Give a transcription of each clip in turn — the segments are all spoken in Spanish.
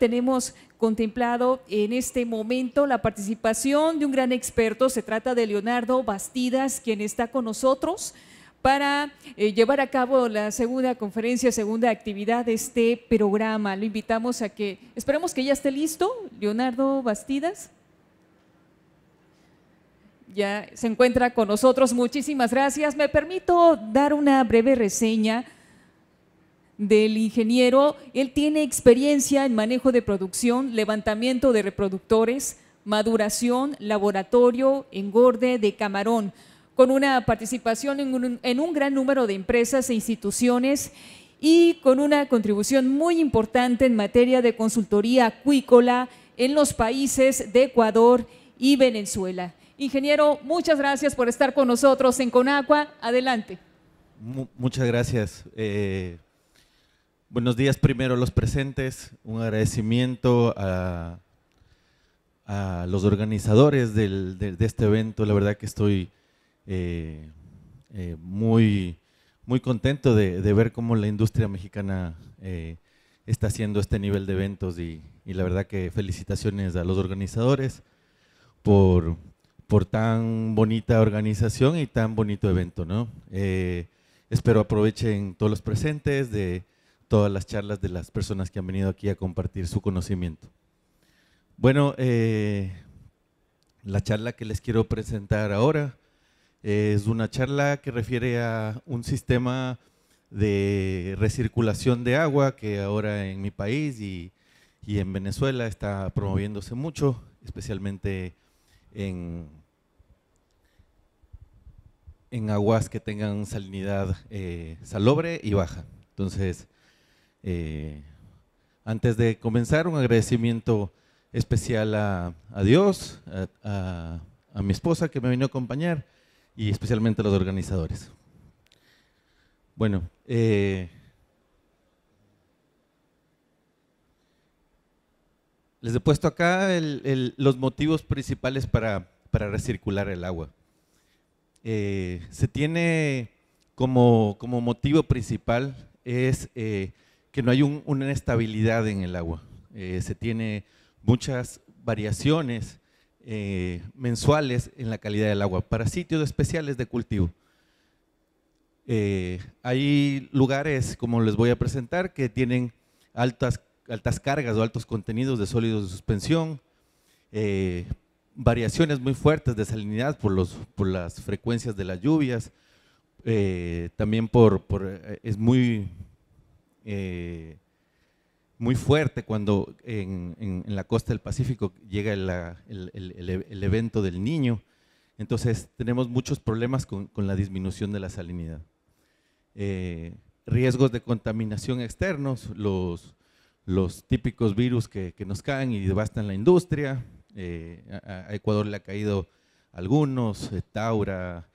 tenemos contemplado en este momento la participación de un gran experto. Se trata de Leonardo Bastidas, quien está con nosotros para eh, llevar a cabo la segunda conferencia, segunda actividad de este programa. Lo invitamos a que, esperemos que ya esté listo, Leonardo Bastidas. Ya se encuentra con nosotros. Muchísimas gracias. Me permito dar una breve reseña del ingeniero. Él tiene experiencia en manejo de producción, levantamiento de reproductores, maduración, laboratorio, engorde de camarón, con una participación en un, gran número de empresas e instituciones y con una contribución muy importante en materia de consultoría acuícola en los países de Ecuador y Venezuela. Ingeniero, muchas gracias por estar con nosotros en Conagua. Adelante. Muchas gracias. Eh, Buenos días primero a los presentes, un agradecimiento a, los organizadores de, este evento, la verdad que estoy eh, eh, muy, muy contento de, ver cómo la industria mexicana eh, está haciendo este nivel de eventos y, la verdad que felicitaciones a los organizadores por, por tan bonita organización y tan bonito evento. espero aprovechen todos los presentes de todas las charlas de las personas que han venido aquí a compartir su conocimiento. Bueno, eh, la charla que les quiero presentar ahora es una charla que refiere a un sistema de recirculación de agua que ahora en mi país y, en Venezuela está promoviéndose mucho, especialmente en, en aguas que tengan salinidad eh, salobre y baja. Entonces, eh, antes de comenzar, un agradecimiento especial a, Dios, a, mi esposa que me vino a acompañar y especialmente a los organizadores. Bueno, eh, les he puesto acá los motivos principales para, para recircular el agua. Eh, se tiene como, motivo principal es que no hay una estabilidad en el agua. Eh, se tiene muchas variaciones eh, mensuales en la calidad del agua para sitios especiales de cultivo. Eh, hay lugares, como les voy a presentar, que tienen altas, altas cargas o altos contenidos de sólidos de suspensión, variaciones muy fuertes de salinidad por, los, por las frecuencias de las lluvias, también por, por, es muy eh, muy fuerte cuando en, la costa del Pacífico llega el, evento del niño. Entonces tenemos muchos problemas con, la disminución de la salinidad. Eh, riesgos de contaminación externos, los, típicos virus que, nos caen y devastan la industria. Eh, a, Ecuador le ha caído algunos, Taura,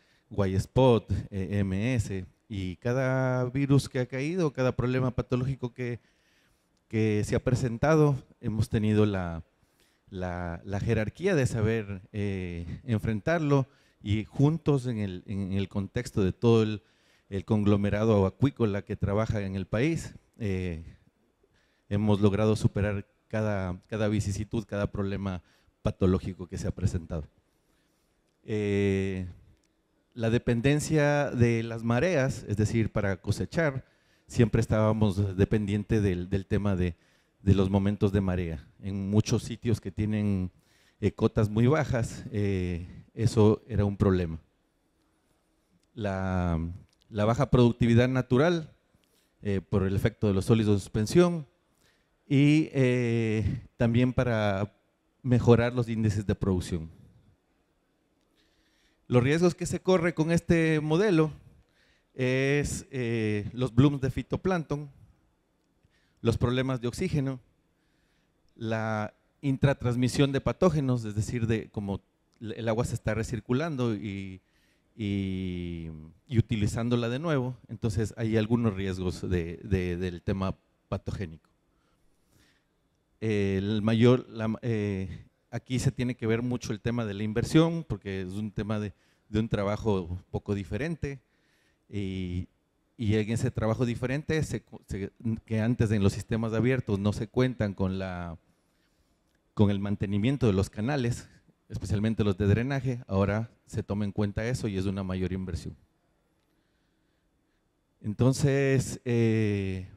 Spot, MS. Y cada virus que ha caído, cada problema patológico que, se ha presentado, hemos tenido la, jerarquía de saber eh, enfrentarlo y juntos en el, contexto de todo el, el conglomerado acuícola que trabaja en el país, eh, hemos logrado superar cada, vicisitud, cada problema patológico que se ha presentado. Eh, la dependencia de las mareas, es decir, para cosechar, siempre estábamos dependientes del, tema de, los momentos de marea. En muchos sitios que tienen eh, cotas muy bajas, eh, eso era un problema. La, baja productividad natural eh, por el efecto de los sólidos de suspensión y también para mejorar los índices de producción. Los riesgos que se corre con este modelo es eh, los blooms de fitoplancton, los problemas de oxígeno, la intratransmisión de patógenos, es decir, de como el agua se está recirculando y, utilizándola de nuevo, entonces hay algunos riesgos del tema patogénico. El mayor, eh, Aquí se tiene que ver mucho el tema de la inversión, porque es un tema de, un trabajo poco diferente. Y, en ese trabajo diferente, que antes en los sistemas abiertos no se cuentan con, el mantenimiento de los canales, especialmente los de drenaje, ahora se toma en cuenta eso y es una mayor inversión. Entonces, eh,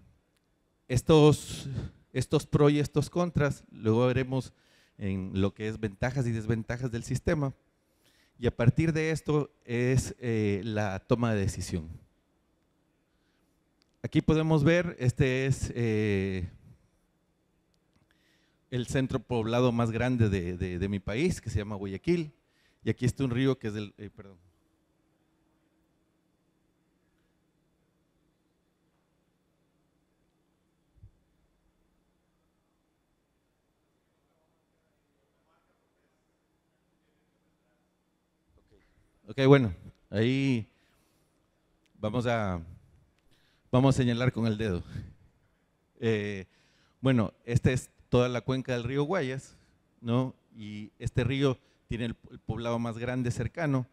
estos, estos pros y estos contras, luego veremos en lo que es ventajas y desventajas del sistema. Y a partir de esto es eh, la toma de decisión. Aquí podemos ver, este es eh, el centro poblado más grande de, mi país, que se llama Guayaquil. Y aquí está un río que es del, eh, perdón, Ok, bueno, ahí vamos a, vamos a señalar con el dedo. Eh, bueno, esta es toda la cuenca del río Guayas, ¿no? Y este río tiene el, poblado más grande cercano.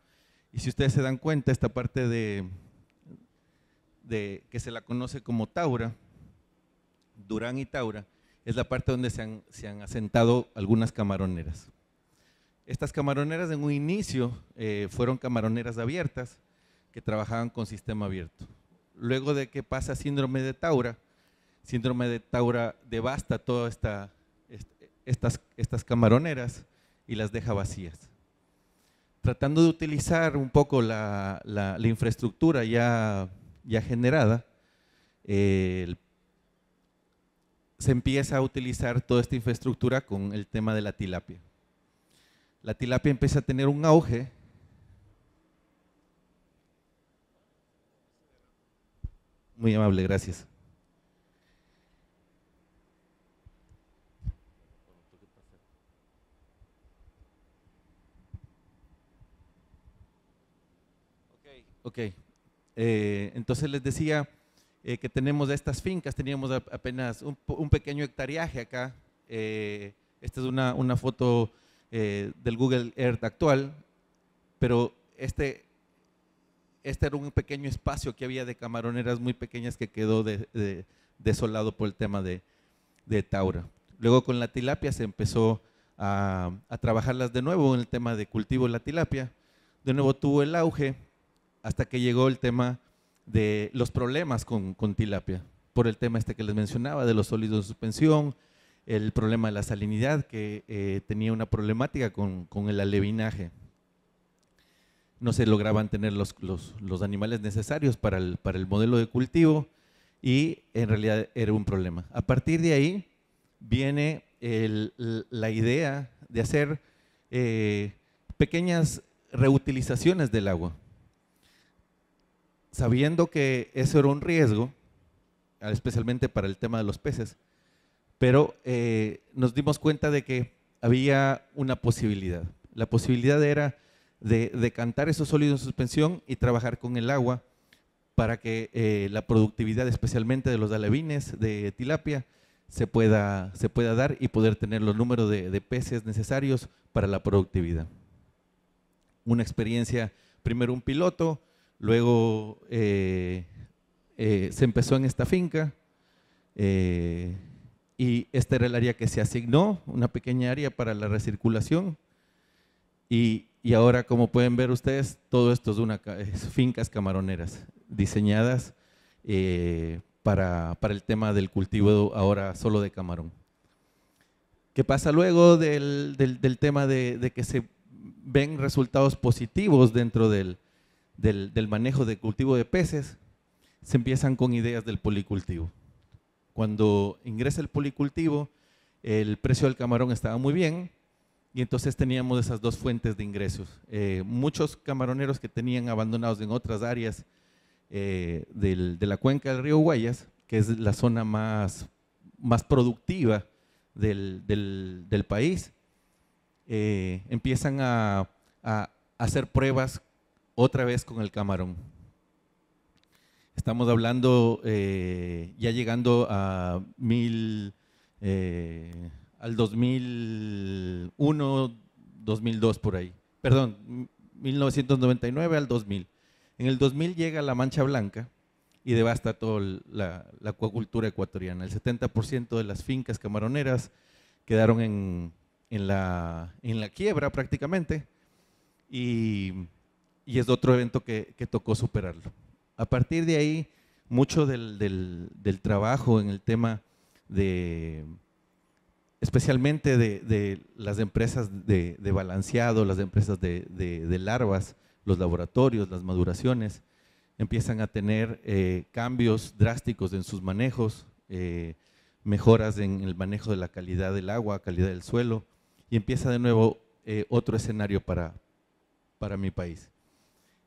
Y si ustedes se dan cuenta, esta parte de, de, que se la conoce como Taura, Durán y Taura, es la parte donde se han asentado algunas camaroneras. Estas camaroneras en un inicio eh, fueron camaroneras abiertas que trabajaban con sistema abierto. Luego de que pasa síndrome de Taura, síndrome de Taura devasta todas estas, estas camaroneras y las deja vacías. Tratando de utilizar un poco la, infraestructura ya, ya generada, se empieza a utilizar toda esta infraestructura con el tema de la tilapia la tilapia empieza a tener un auge. Muy amable, gracias. Ok, eh, entonces les decía eh, que tenemos estas fincas, teníamos apenas un, pequeño hectareaje acá. Eh, esta es una, una foto eh, del Google Earth actual, pero este, este era un pequeño espacio que había de camaroneras muy pequeñas que quedó desolado por el tema de, Taura. Luego con la tilapia se empezó a, trabajarlas de nuevo en el tema de cultivo de la tilapia. De nuevo tuvo el auge hasta que llegó el tema de los problemas con, con tilapia, por el tema este que les mencionaba, de los sólidos de suspensión, el problema de la salinidad, que eh, tenía una problemática con, el alevinaje. No se lograban tener los, los, animales necesarios para el, para el, modelo de cultivo y en realidad era un problema. A partir de ahí viene la idea de hacer eh, pequeñas reutilizaciones del agua. Sabiendo que eso era un riesgo, especialmente para el tema de los peces, pero eh, nos dimos cuenta de que había una posibilidad. La posibilidad era de, de cantar esos sólidos en suspensión y trabajar con el agua para que eh, la productividad especialmente de los alevines de tilapia se pueda, se pueda dar y poder tener los números de, peces necesarios para la productividad. Una experiencia, primero un piloto, luego eh, se empezó en esta finca, y esta era el área que se asignó, una pequeña área para la recirculación. Y, ahora, como pueden ver ustedes, todo esto es, una, fincas camaroneras diseñadas eh, para, el tema del cultivo ahora solo de camarón. ¿Qué pasa luego del, tema de, que se ven resultados positivos dentro del, del manejo de cultivo de peces? Se empiezan con ideas del policultivo. Cuando ingresa el policultivo, el precio del camarón estaba muy bien y entonces teníamos esas dos fuentes de ingresos. Eh, muchos camaroneros que tenían abandonados en otras áreas eh, de la cuenca del río Guayas, que es la zona más, más productiva del, país, eh, empiezan a hacer pruebas otra vez con el camarón. Estamos hablando eh, ya llegando a eh, al 2001, 2002 por ahí. Perdón, 1999 al 2000. En el 2000 llega la Mancha Blanca y devasta toda la, acuacultura ecuatoriana. El 70% de las fincas camaroneras quedaron en, la, quiebra prácticamente y, es otro evento que tocó superarlo. A partir de ahí, mucho del, trabajo en el tema de, especialmente de, las empresas de, balanceado, las empresas de, larvas, los laboratorios, las maduraciones, empiezan a tener eh, cambios drásticos en sus manejos, eh, mejoras en el manejo de la calidad del agua, calidad del suelo, y empieza de nuevo eh, otro escenario para mi país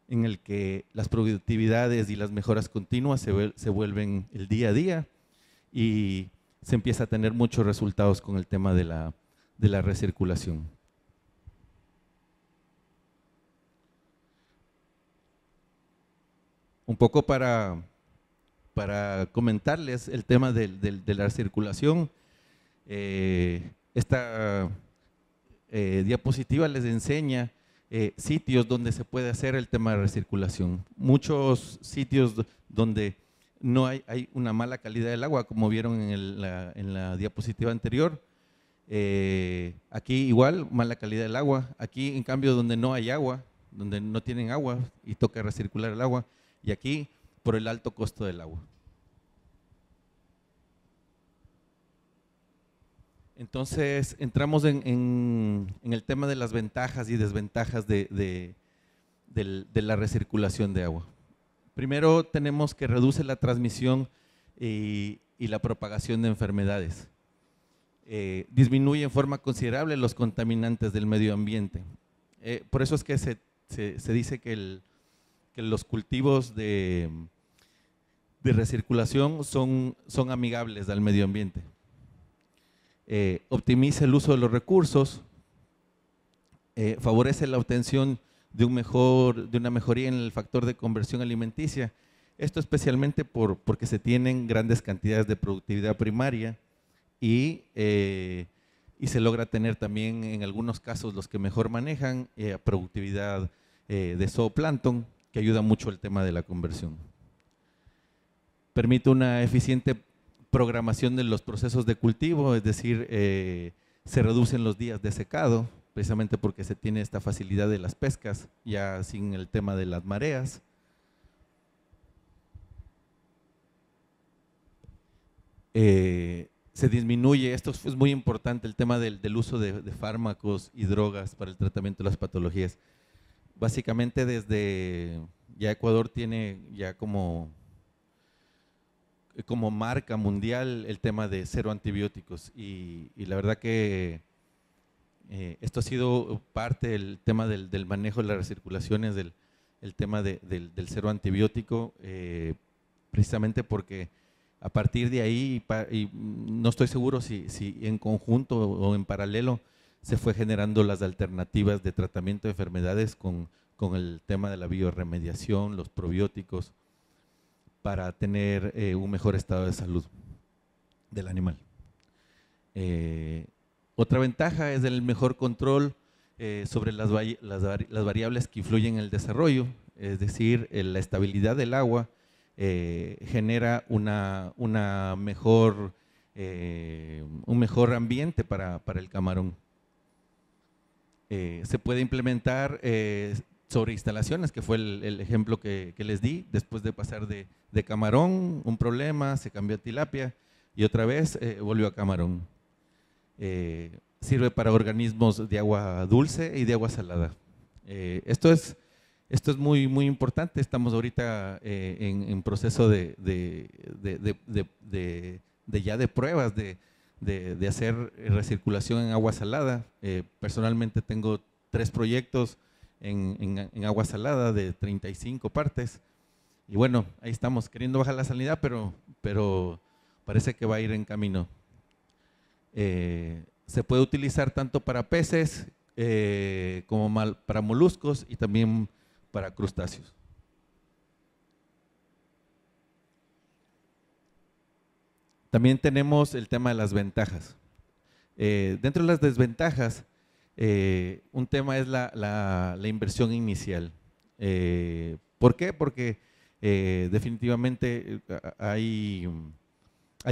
en el que las productividades y las mejoras continuas se, vuelven el día a día y se empieza a tener muchos resultados con el tema de la, recirculación. Un poco para, comentarles el tema de, la recirculación, eh, esta eh, diapositiva les enseña eh, sitios donde se puede hacer el tema de recirculación. Muchos sitios donde no hay, una mala calidad del agua, como vieron en, la, diapositiva anterior. Eh, aquí igual, mala calidad del agua. Aquí, en cambio, donde no hay agua, donde no tienen agua y toca recircular el agua. Y aquí, por el alto costo del agua. Entonces, entramos en, el tema de las ventajas y desventajas de, la recirculación de agua. Primero, tenemos que reduce la transmisión eh, y, la propagación de enfermedades. Eh, disminuye en forma considerable los contaminantes del medio ambiente. Eh, por eso es que se, dice que, los cultivos de, recirculación son amigables al medio ambiente eh, optimiza el uso de los recursos, eh, favorece la obtención de, un mejor, de una mejoría en el factor de conversión alimenticia. Esto especialmente por, porque se tienen grandes cantidades de productividad primaria y, eh, se logra tener también en algunos casos los que mejor manejan productividad de zooplancton, que ayuda mucho el tema de la conversión. Permite una eficiente programación de los procesos de cultivo, es decir, eh, se reducen los días de secado, precisamente porque se tiene esta facilidad de las pescas, ya sin el tema de las mareas. Eh, se disminuye, esto es muy importante, el tema del, uso de, de, fármacos y drogas para el tratamiento de las patologías. Básicamente desde, ya Ecuador tiene ya como eh, como marca mundial el tema de cero antibióticos y, la verdad que eh, esto ha sido parte del tema del, manejo de las recirculaciones, del el tema del, cero antibiótico, eh, precisamente porque a partir de ahí, y no estoy seguro si, en conjunto o en paralelo se fue generando las alternativas de tratamiento de enfermedades con, con el tema de la bioremediación, los probióticos, para tener eh, un mejor estado de salud del animal. Eh, otra ventaja es el mejor control eh, sobre las, variables que influyen en el desarrollo, es decir, la estabilidad del agua genera una, mejor, un mejor ambiente para, el camarón. se puede implementar sobre instalaciones, que fue el, ejemplo que, les di, después de pasar de, camarón, un problema, se cambió a tilapia y otra vez eh, volvió a camarón. Eh, sirve para organismos de agua dulce y de agua salada. Eh, esto, es, esto es muy, muy importante, estamos ahorita en, proceso de, de, ya de pruebas, de, hacer recirculación en agua salada. personalmente tengo tres proyectos en, agua salada de 35 partes. Y bueno, ahí estamos queriendo bajar la salinidad, pero, pero parece que va a ir en camino. Eh, se puede utilizar tanto para peces eh, como para moluscos y también para crustáceos. También tenemos el tema de las ventajas. Eh, dentro de las desventajas, eh, un tema es la, inversión inicial. Eh, ¿Por qué? Porque eh, definitivamente mm, hay,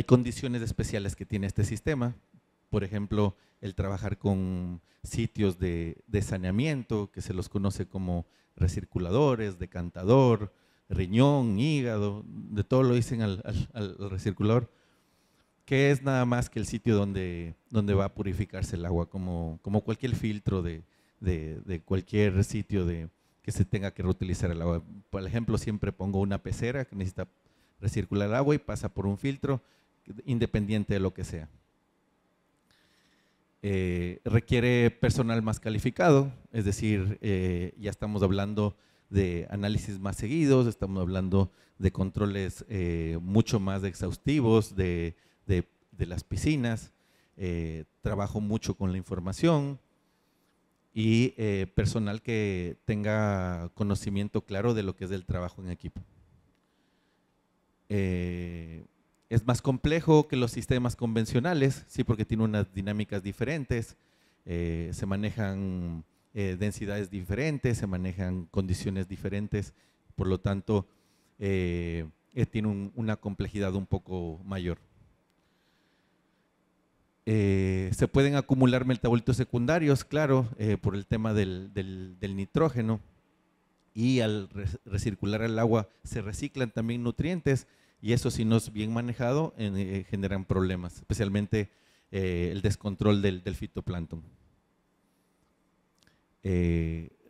condiciones especiales que tiene este sistema. Por ejemplo, el trabajar con sitios de, saneamiento, que se los conoce como recirculadores, decantador, riñón, hígado, de todo lo dicen al recirculador que es nada más que el sitio donde, donde va a purificarse el agua, como, como cualquier filtro de, cualquier sitio de, que se tenga que reutilizar el agua. Por ejemplo, siempre pongo una pecera que necesita recircular agua y pasa por un filtro independiente de lo que sea. Eh, requiere personal más calificado, es decir, eh, ya estamos hablando de análisis más seguidos, estamos hablando de controles eh, mucho más exhaustivos, de, de, las piscinas, eh, trabajo mucho con la información y eh, personal que tenga conocimiento claro de lo que es el trabajo en equipo. Eh, es más complejo que los sistemas convencionales, sí, porque tiene unas dinámicas diferentes, se manejan densidades diferentes, se manejan condiciones diferentes, por lo tanto, tiene una complejidad un poco mayor. Eh, se pueden acumular metabolitos secundarios, claro, eh, por el tema del, nitrógeno. Y al recircular el agua se reciclan también nutrientes y eso si no es bien manejado eh, generan problemas, especialmente el descontrol del, fitoplancton.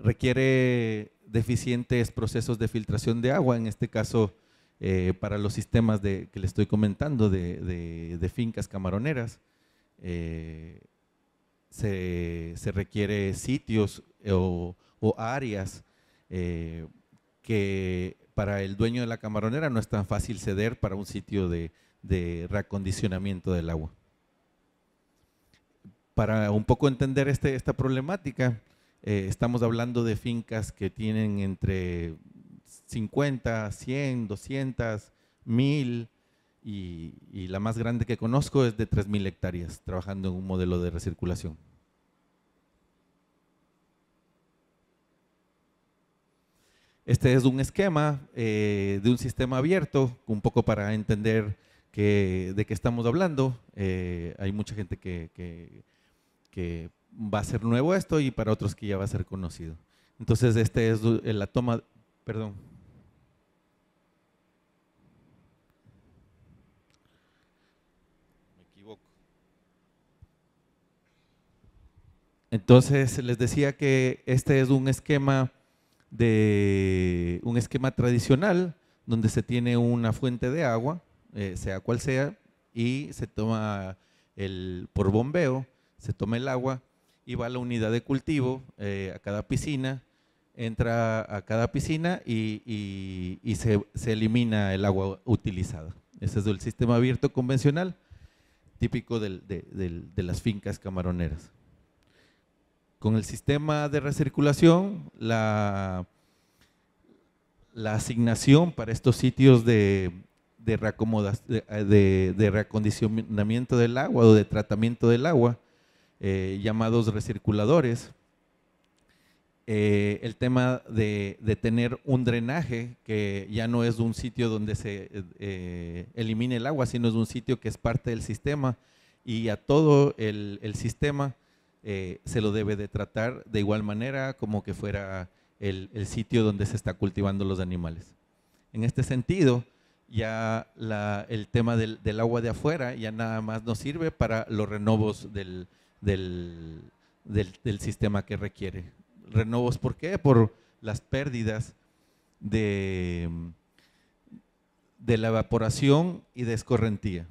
requiere deficientes procesos de filtración de agua, en este caso para los sistemas que le estoy comentando de fincas camaroneras eh, se, requiere sitios eh, o, áreas eh, que para el dueño de la camaronera no es tan fácil ceder para un sitio de, reacondicionamiento del agua. Para un poco entender este, esta problemática, estamos hablando de fincas que tienen entre 50, 100, 200, 1000, y, la más grande que conozco es de 3.000 hectáreas, trabajando en un modelo de recirculación. Este es un esquema eh, de un sistema abierto, un poco para entender de qué estamos hablando. Eh, hay mucha gente que, que, que, va a ser nuevo esto y para otros que ya va a ser conocido. Entonces, este es la toma, perdón. Entonces les decía que este es un esquema de un esquema tradicional donde se tiene una fuente de agua, eh, sea cual sea, y se toma el por bombeo, se toma el agua y va a la unidad de cultivo eh, a cada piscina, entra a cada piscina y, se, elimina el agua utilizada. Ese es el sistema abierto convencional típico de las fincas camaroneras. Con el sistema de recirculación, la, asignación para estos sitios de, de, de, de, reacondicionamiento del agua o de tratamiento del agua, eh, llamados recirculadores, eh, el tema de, tener un drenaje que ya no es un sitio donde se eh, elimine el agua, sino es un sitio que es parte del sistema y a todo el sistema eh, se lo debe de tratar de igual manera como que fuera el, sitio donde se está cultivando los animales. En este sentido, ya el tema del, agua de afuera ya nada más nos sirve para los renovos del, sistema que requiere. Renovos, ¿por qué? Por las pérdidas de, de la evaporación y de escorrentía.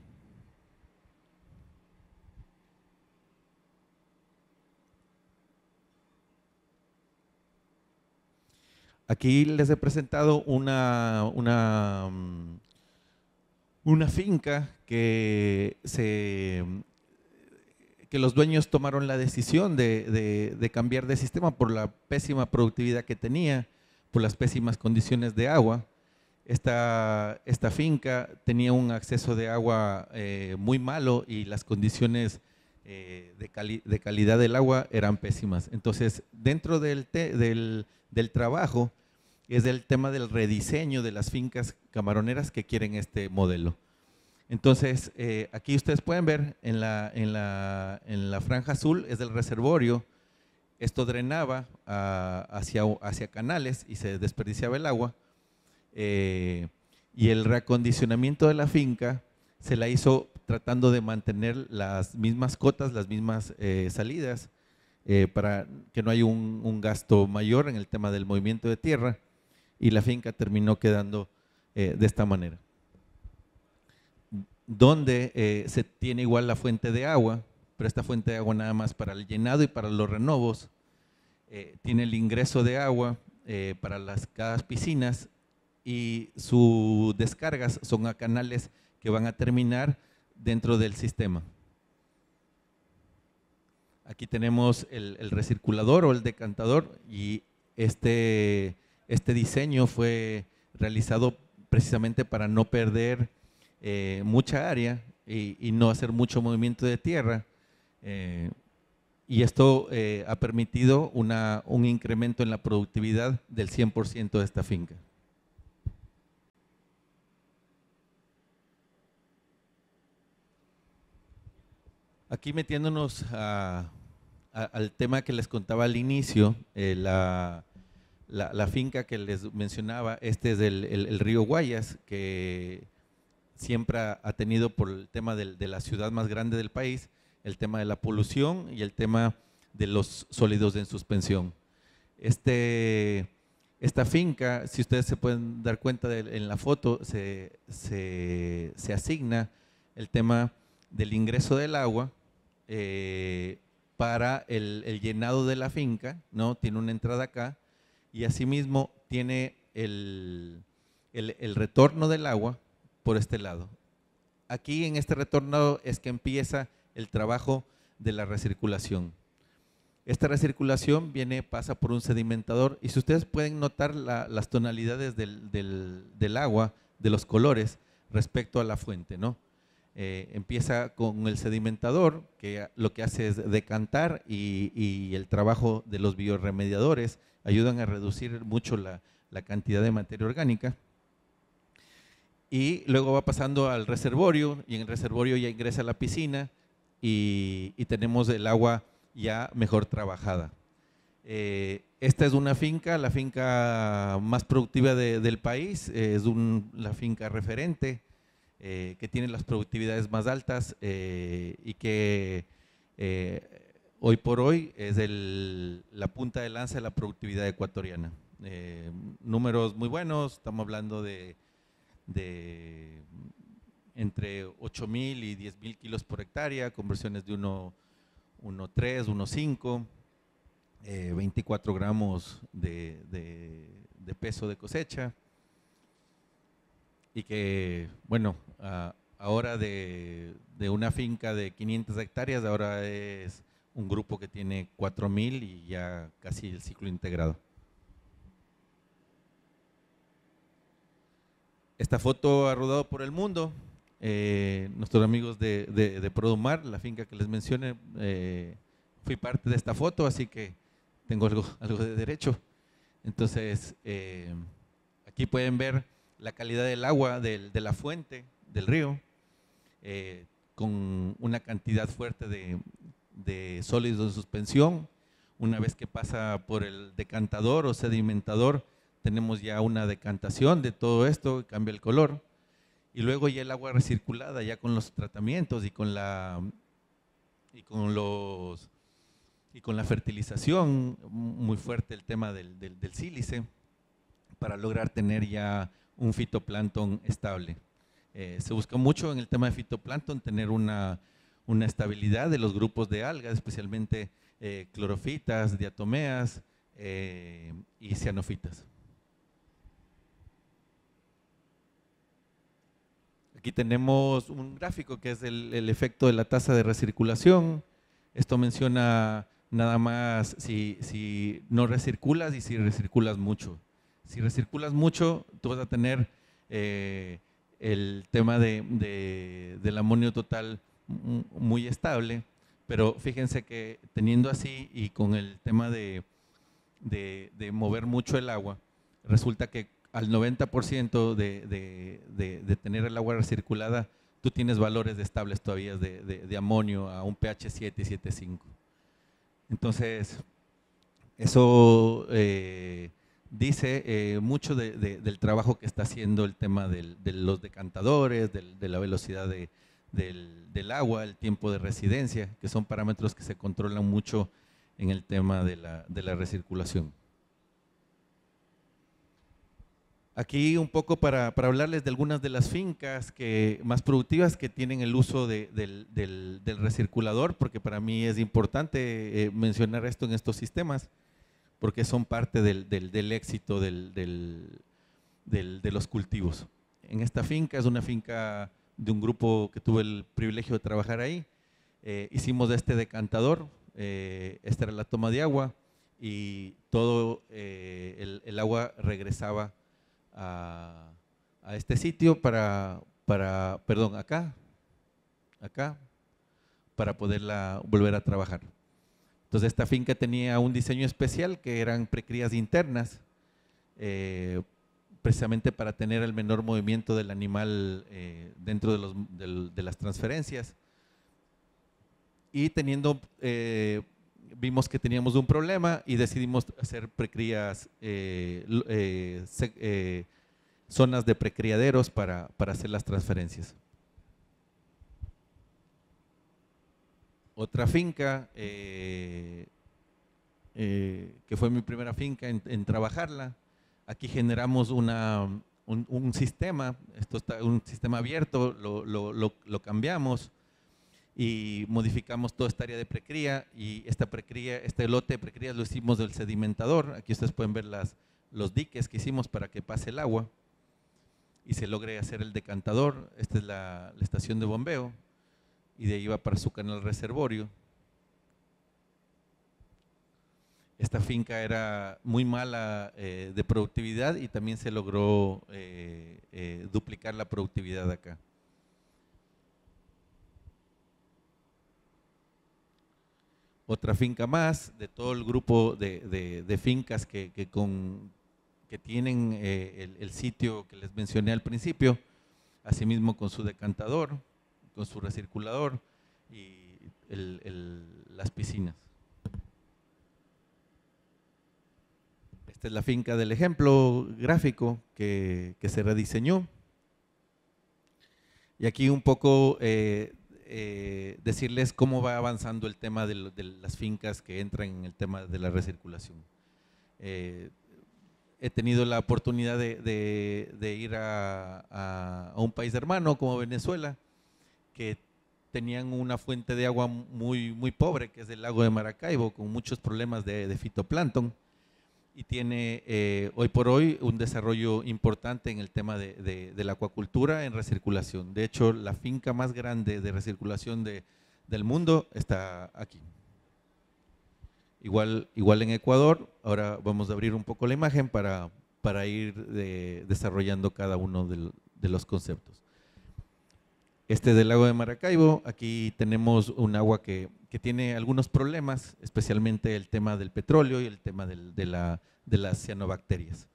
Aquí les he presentado una, una, mm, finca que, que los dueños tomaron la decisión de, cambiar de sistema por la pésima productividad que tenía, por las pésimas condiciones de agua. Esta, esta finca tenía un acceso de agua eh, muy malo y las condiciones eh, de, calidad del agua eran pésimas. Entonces, dentro del, del del trabajo es el tema del rediseño de las fincas camaroneras que quieren este modelo. Entonces, eh, aquí ustedes pueden ver en la, franja azul es del reservorio. Esto drenaba ah, hacia, hacia, canales y se desperdiciaba el agua. Eh, y el reacondicionamiento de la finca se la hizo tratando de mantener las mismas cotas, las mismas eh, salidas eh, para que no haya un, gasto mayor en el tema del movimiento de tierra y la finca terminó quedando eh, de esta manera. Donde eh, se tiene igual la fuente de agua, pero esta fuente de agua nada más para el llenado y para los renovos, tiene el ingreso de agua para las cada piscinas y sus descargas son a canales que van a terminar dentro del sistema. Aquí tenemos el, recirculador o el decantador y este, este, diseño fue realizado precisamente para no perder eh, mucha área y, no hacer mucho movimiento de tierra. Eh, y esto eh, ha permitido un incremento en la productividad del 100% de esta finca. aquí metiéndonos al tema que les contaba al inicio, eh, la, finca que les mencionaba, este es el, río Guayas, que siempre ha, tenido por el tema de la ciudad más grande del país, el tema de la polución y el tema de los sólidos en suspensión. Este, esta finca, si ustedes se pueden dar cuenta en la foto, se, asigna el tema del ingreso del agua eh, para el, llenado de la finca, ¿no? Tiene una entrada acá y asimismo tiene el, retorno del agua por este lado. Aquí en este retorno es que empieza el trabajo de la recirculación. Esta recirculación viene, pasa por un sedimentador y si ustedes pueden notar las tonalidades del, del, agua, de los colores respecto a la fuente, ¿no? Eh, empieza con el sedimentador, que lo que hace es decantar y, el trabajo de los biorremediadores ayudan a reducir mucho la, cantidad de materia orgánica. Y luego va pasando al reservorio y en el reservorio ya ingresa la piscina y, tenemos el agua ya mejor trabajada. Eh, esta es una finca, la finca más productiva del país, eh, es la finca referente eh, que tienen las productividades más altas eh, y que eh, hoy por hoy es la punta de lanza de la productividad ecuatoriana. números muy buenos, estamos hablando de, entre 8.000 y 10.000 kilos por hectárea, conversiones de 1.3, 1.5, 24 gramos de, peso de cosecha y que, bueno, ah, ahora de, una finca de 500 hectáreas, ahora es un grupo que tiene 4.000 y ya casi el ciclo integrado. Esta foto ha rodado por el mundo. Eh, nuestros amigos de, de, Produmar, la finca que les mencioné, eh, fui parte de esta foto, así que tengo algo, algo de derecho. Entonces, eh, aquí pueden ver la calidad del agua de la fuente, del río, eh, con una cantidad fuerte de, sólidos en suspensión. Una vez que pasa por el decantador o sedimentador, tenemos ya una decantación de todo esto, cambia el color. Y luego ya el agua recirculada, ya con los tratamientos y con la, y con los, y con la fertilización, muy fuerte el tema del, del sílice, para lograr tener ya un fitoplancton estable. Eh, se busca mucho en el tema de fitoplancton tener una, estabilidad de los grupos de algas, especialmente eh, clorofitas, diatomeas eh, y cianofitas. Aquí tenemos un gráfico que es el, efecto de la tasa de recirculación. Esto menciona nada más si, si no recirculas y si recirculas mucho. Si recirculas mucho, tú vas a tener eh, el tema del amonio total muy estable, pero fíjense que teniendo así y con el tema de, mover mucho el agua, resulta que al 90% de, tener el agua recirculada, tú tienes valores estables todavía de, amonio a un pH 7 7,5. Entonces, eso... Eh, dice eh, mucho del trabajo que está haciendo el tema de los decantadores, de la velocidad del, agua, el tiempo de residencia, que son parámetros que se controlan mucho en el tema de la, recirculación. Aquí un poco para, hablarles de algunas de las fincas más productivas que tienen el uso del, recirculador, porque para mí es importante eh, mencionar esto en estos sistemas porque son parte del, éxito de los cultivos. En esta finca, es una finca de un grupo que tuve el privilegio de trabajar ahí, eh, hicimos este decantador, eh, esta era la toma de agua y todo eh, el, agua regresaba a, este sitio para, para, perdón, acá, acá, para poderla volver a trabajar. Entonces esta finca tenía un diseño especial que eran precrías internas, eh, precisamente para tener el menor movimiento del animal eh, dentro de, las transferencias. Y teniendo, eh, vimos que teníamos un problema y decidimos hacer precrías, zonas de precriaderos para hacer las transferencias. otra finca, eh, eh, que fue mi primera finca en, trabajarla. Aquí generamos una, un, sistema, esto está, un sistema abierto, lo, cambiamos y modificamos toda esta área de precría y esta precría, este lote de precrías lo hicimos del sedimentador. Aquí ustedes pueden ver las, los diques que hicimos para que pase el agua y se logre hacer el decantador. Esta es la estación de bombeo y de ahí va para su canal reservorio. Esta finca era muy mala eh, de productividad y también se logró eh, eh, duplicar la productividad acá. Otra finca más de todo el grupo de, fincas que, que, tienen el, el sitio que les mencioné al principio, asimismo con su decantador con su recirculador y las piscinas. Esta es la finca del ejemplo gráfico que, se rediseñó. Y aquí un poco eh, eh, decirles cómo va avanzando el tema de, las fincas que entran en el tema de la recirculación. Eh, he tenido la oportunidad de, ir a, un país hermano como Venezuela que tenían una fuente de agua muy, muy pobre, que es el lago de Maracaibo, con muchos problemas de, fitoplancton, y tiene eh, hoy por hoy un desarrollo importante en el tema de, de, la acuacultura en recirculación. De hecho, la finca más grande de recirculación del mundo está aquí. Igual, igual en Ecuador, ahora vamos a abrir un poco la imagen para ir eh, desarrollando cada uno de los conceptos este del lago de Maracaibo. Aquí tenemos un agua que, tiene algunos problemas, especialmente el tema del petróleo y el tema de, las cianobacterias.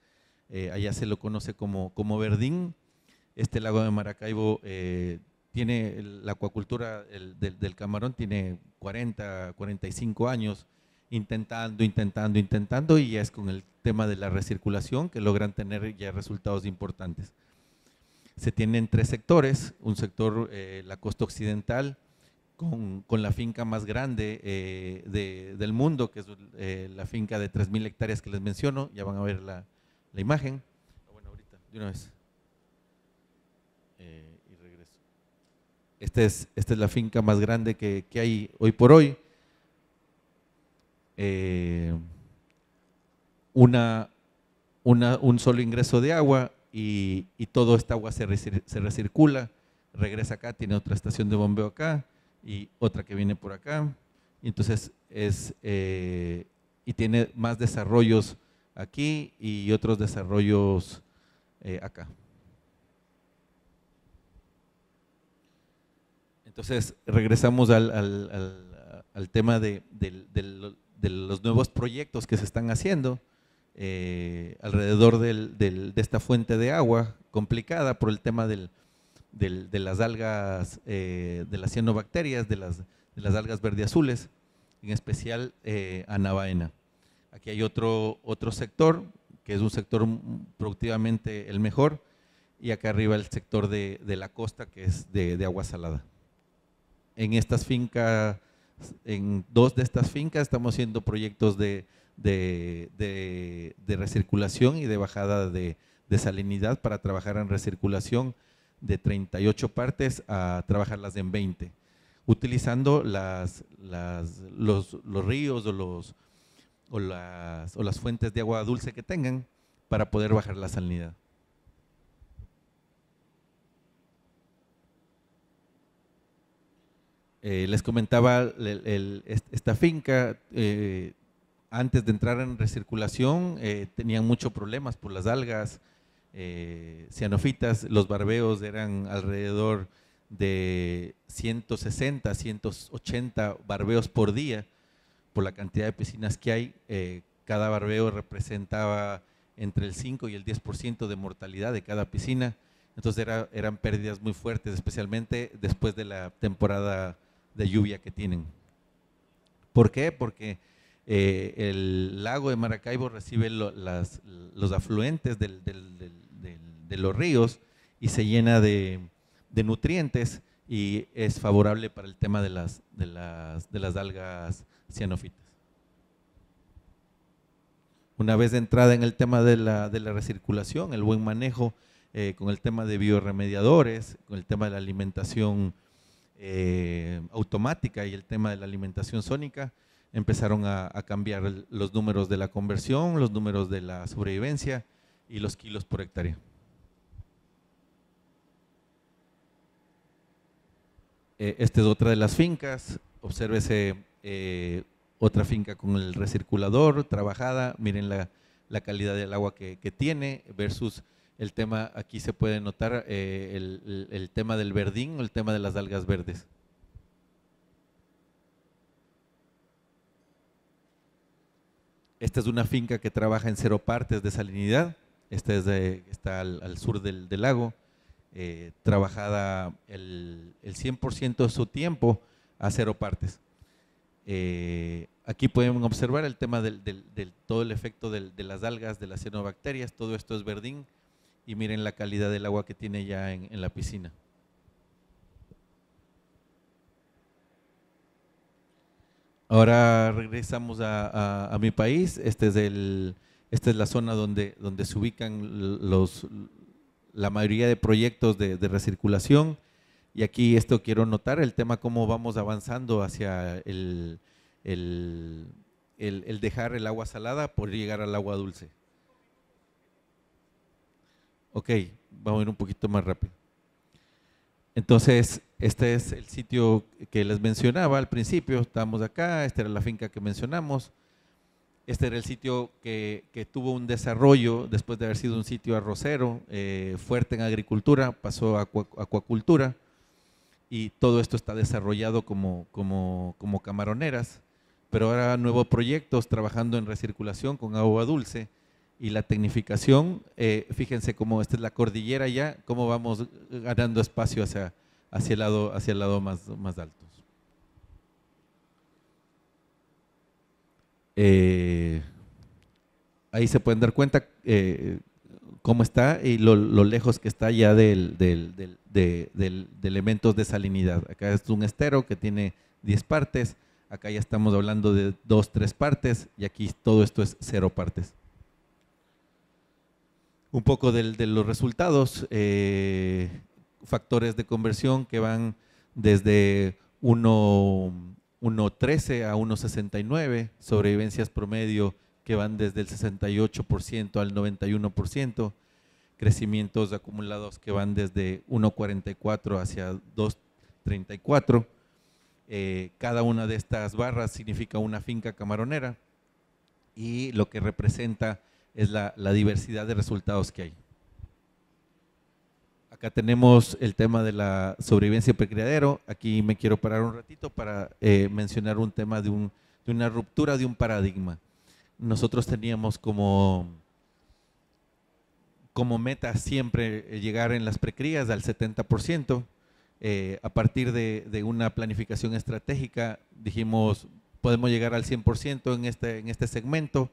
Eh, allá se lo conoce como, como verdín. Este lago de Maracaibo eh, tiene la acuacultura del, del, camarón, tiene 40, 45 años intentando, intentando, intentando y ya es con el tema de la recirculación que logran tener ya resultados importantes se tienen tres sectores, un sector, eh, la costa occidental, con, con, la finca más grande eh, de, del mundo, que es eh, la finca de 3.000 hectáreas que les menciono, ya van a ver la, la imagen. Ah, bueno, ahorita, de una vez. Esta es, esta es la finca más grande que, que hay hoy por hoy. una, una, un solo ingreso de agua, y, y toda esta agua se, recircula, regresa acá, tiene otra estación de bombeo acá y otra que viene por acá. Y entonces es, eh, y tiene más desarrollos aquí y otros desarrollos eh, acá. Entonces, regresamos al, tema de, los nuevos proyectos que se están haciendo eh, alrededor de esta fuente de agua complicada por el tema de las algas, eh, de las cianobacterias, de las, de las algas verdeazules, en especial a eh, anabaena. Aquí hay otro, otro sector, que es un sector productivamente el mejor, y acá arriba el sector de, la costa, que es de, de agua salada. En estas fincas, en dos de estas fincas, estamos haciendo proyectos de, de, recirculación y de bajada de, salinidad para trabajar en recirculación de 38 partes a trabajarlas en 20, utilizando las, los, ríos o, los, o, las, fuentes de agua dulce que tengan para poder bajar la salinidad. Eh, les comentaba esta finca, eh, antes de entrar en recirculación eh, tenían muchos problemas por las algas, eh, cianofitas, los barbeos eran alrededor de 160, 180 barbeos por día, por la cantidad de piscinas que hay, eh, cada barbeo representaba entre el 5 y el 10% de mortalidad de cada piscina, entonces eran pérdidas muy fuertes, especialmente después de la temporada de lluvia que tienen. ¿Por qué? Porque eh, el lago de Maracaibo recibe los afluentes de los ríos y se llena de, nutrientes y es favorable para el tema de las, algas cianofitas. Una vez entrada en el tema de la, recirculación, el buen manejo eh, con el tema de bioremediadores, con el tema de la alimentación eh, automática y el tema de la alimentación sónica, empezaron a, cambiar los números de la conversión, los números de la sobrevivencia y los kilos por hectárea. Eh, esta es otra de las fincas, obsérvese eh, otra finca con el recirculador trabajada, miren la, calidad del agua que, tiene versus el tema, aquí se puede notar eh, el tema del verdín o el tema de las algas verdes. Esta es una finca que trabaja en cero partes de salinidad. Esta es de, está al, sur del, lago. Eh, trabajada el, el 100% de su tiempo a cero partes. Eh, aquí pueden observar el tema del, todo el efecto de las algas, de las cianobacterias, todo esto es verdín y miren la calidad del agua que tiene ya en la piscina. Ahora regresamos a, mi país. Este es el, esta es la zona donde, donde se ubican los, la mayoría de proyectos de, recirculación. Y aquí esto quiero notar, el tema cómo vamos avanzando hacia el, el dejar el agua salada por llegar al agua dulce. Ok, vamos a ir un poquito más rápido. Entonces, este es el sitio que les mencionaba al principio, estamos acá, esta era la finca que mencionamos, este era el sitio que, tuvo un desarrollo después de haber sido un sitio arrocero, eh, fuerte en agricultura, pasó a acuacultura y todo esto está desarrollado como, como, como camaroneras, pero ahora nuevos proyectos trabajando en recirculación con agua dulce y la tecnificación, eh, fíjense cómo esta es la cordillera ya, cómo vamos ganando espacio hacia hacia el lado, hacia el lado más, más alto. Eh, ahí se pueden dar cuenta eh, cómo está y lo, lejos que está ya del, del, del, de, elementos de salinidad. Acá es un estero que tiene 10 partes, acá ya estamos hablando de 2, 3 partes y aquí todo esto es 0 partes. Un poco de los resultados. Eh, factores de conversión que van desde 1.13 a 1.69, sobrevivencias promedio que van desde el 68% al 91%, crecimientos acumulados que van desde 1.44 hacia 2.34. Eh, cada una de estas barras significa una finca camaronera y lo que representa es la diversidad de resultados que hay. Acá tenemos el tema de la sobrevivencia precriadero. Aquí me quiero parar un ratito para eh, mencionar un tema de, una ruptura de un paradigma. Nosotros teníamos como, como meta siempre eh, llegar en las precrías al 70%. Eh, a partir de, una planificación estratégica, dijimos, podemos llegar al 100% en este, en este segmento,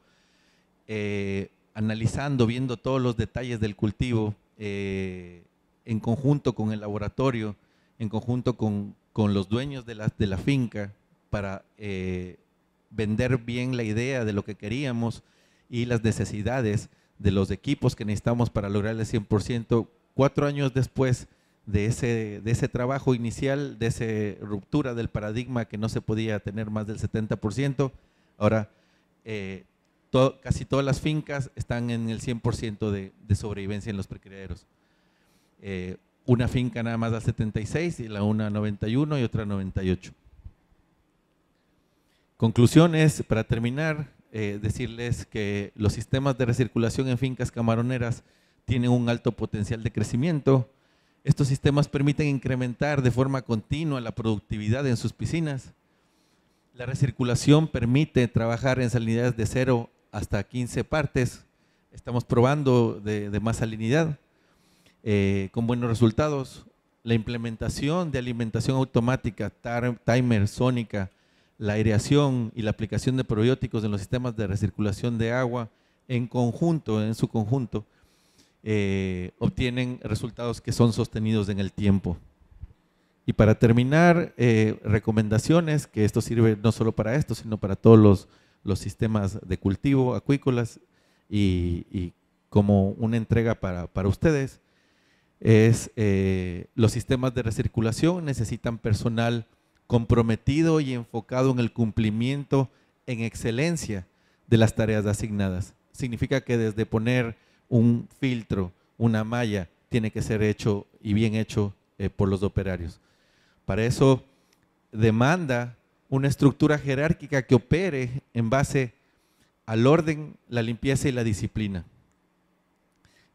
analizando, viendo todos los detalles del cultivo, en conjunto con el laboratorio, en conjunto con, los dueños de la, de la finca, para eh, vender bien la idea de lo que queríamos y las necesidades de los equipos que necesitamos para lograr el 100%. Cuatro años después de ese, de ese trabajo inicial, de esa ruptura del paradigma que no se podía tener más del 70%, ahora eh, casi todas las fincas están en el 100% de, de sobrevivencia en los precreaderos. Eh, una finca nada más da 76 y la una 91 y otra 98. Conclusiones, para terminar, eh, decirles que los sistemas de recirculación en fincas camaroneras tienen un alto potencial de crecimiento. Estos sistemas permiten incrementar de forma continua la productividad en sus piscinas. La recirculación permite trabajar en salinidades de 0 hasta 15 partes. Estamos probando de más salinidad. Eh, con buenos resultados. La implementación de alimentación automática, timer, sónica, la aireación y la aplicación de probióticos en los sistemas de recirculación de agua en conjunto, en su conjunto, eh, obtienen resultados que son sostenidos en el tiempo. Y para terminar, eh, recomendaciones, que esto sirve no solo para esto, sino para todos los, sistemas de cultivo, acuícolas, y, como una entrega para, para ustedes es eh, los sistemas de recirculación necesitan personal comprometido y enfocado en el cumplimiento en excelencia de las tareas asignadas. Significa que desde poner un filtro, una malla, tiene que ser hecho y bien hecho eh, por los operarios. Para eso demanda una estructura jerárquica que opere en base al orden, la limpieza y la disciplina.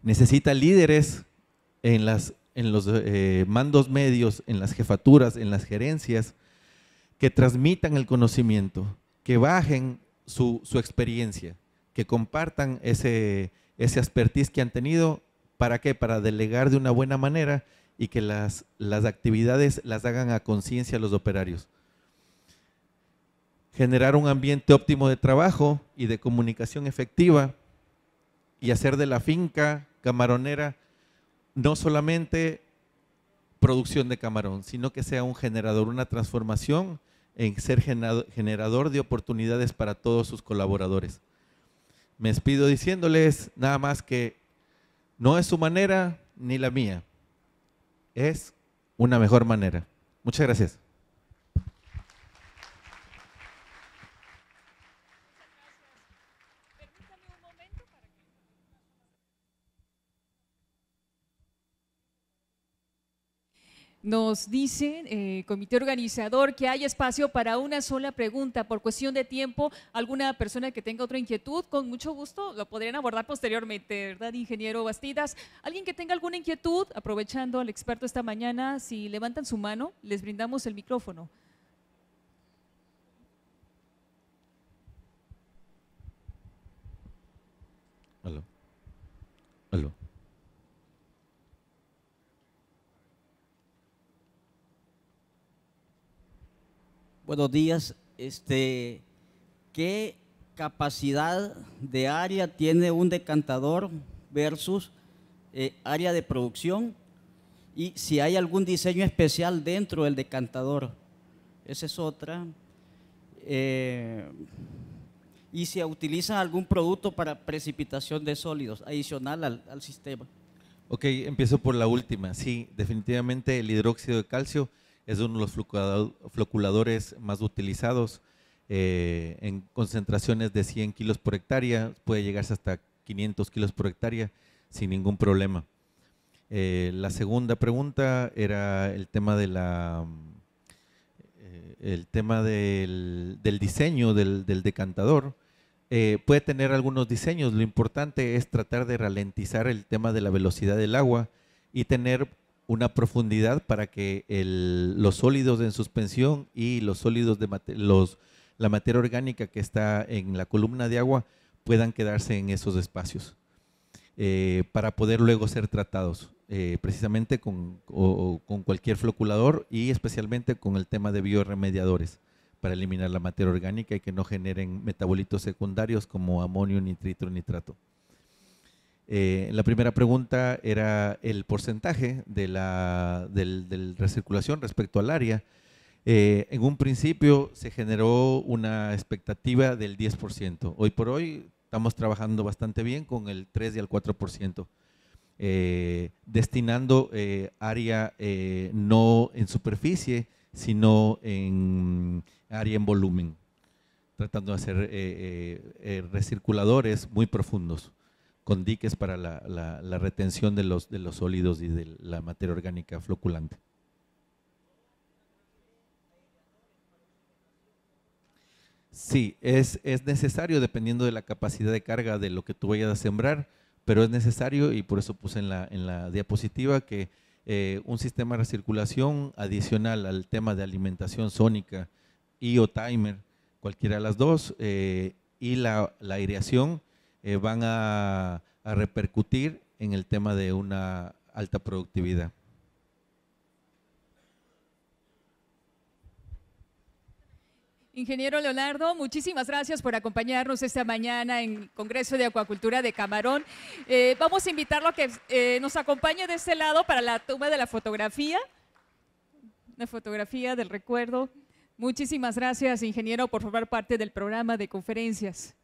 Necesita líderes en, las, en los eh, mandos medios, en las jefaturas, en las gerencias, que transmitan el conocimiento, que bajen su, experiencia, que compartan ese, ese expertise que han tenido. ¿Para qué? Para delegar de una buena manera y que las, las actividades las hagan a conciencia los operarios. Generar un ambiente óptimo de trabajo y de comunicación efectiva y hacer de la finca camaronera no solamente producción de camarón, sino que sea un generador, una transformación en ser generador de oportunidades para todos sus colaboradores. Me despido diciéndoles nada más que no es su manera ni la mía, es una mejor manera. Muchas gracias. Nos dice, eh, comité organizador, que hay espacio para una sola pregunta. Por cuestión de tiempo, alguna persona que tenga otra inquietud, con mucho gusto lo podrían abordar posteriormente, ¿verdad, ingeniero Bastidas? Alguien que tenga alguna inquietud, aprovechando al experto esta mañana, si levantan su mano, les brindamos el micrófono. Aló. Aló. Buenos días. Este, ¿Qué capacidad de área tiene un decantador versus eh, área de producción? Y si hay algún diseño especial dentro del decantador. Esa es otra. Eh, y si utilizan algún producto para precipitación de sólidos adicional al, al sistema. Ok, empiezo por la última. Sí, definitivamente el hidróxido de calcio es uno de los floculadores más utilizados. Eh, en concentraciones de 100 kilos por hectárea, puede llegarse hasta 500 kilos por hectárea sin ningún problema. Eh, la segunda pregunta era el tema de la eh, el tema del, diseño del decantador. puede tener algunos diseños. Lo importante es tratar de ralentizar el tema de la velocidad del agua y tener una profundidad para que los sólidos en suspensión y los sólidos de los, la materia orgánica que está en la columna de agua puedan quedarse en esos espacios eh, para poder luego ser tratados eh, precisamente con, cualquier floculador y especialmente con el tema de bioremediadores para eliminar la materia orgánica y que no generen metabolitos secundarios como amonio, nitrito, nitrato. Eh, la primera pregunta era el porcentaje de la del, recirculación respecto al área. Eh, en un principio se generó una expectativa del 10%. Hoy por hoy estamos trabajando bastante bien con el 3 y el 4%, eh, destinando área no en superficie, sino en área en volumen, tratando de hacer recirculadores muy profundos con diques para la, retención de los, de los sólidos y de la materia orgánica floculante. Sí, es, es, necesario dependiendo de la capacidad de carga de lo que tú vayas a sembrar, pero es necesario y por eso puse en la, diapositiva que eh, un sistema de recirculación adicional al tema de alimentación sónica y o timer, cualquiera de las dos, eh, y la, la aireación eh, van a, repercutir en el tema de una alta productividad. Ingeniero Leonardo, muchísimas gracias por acompañarnos esta mañana en Congreso de Acuacultura de Camarón. Eh, vamos a invitarlo a que eh, nos acompañe de este lado para la toma de la fotografía, una fotografía del recuerdo. Muchísimas gracias, ingeniero, por formar parte del programa de conferencias.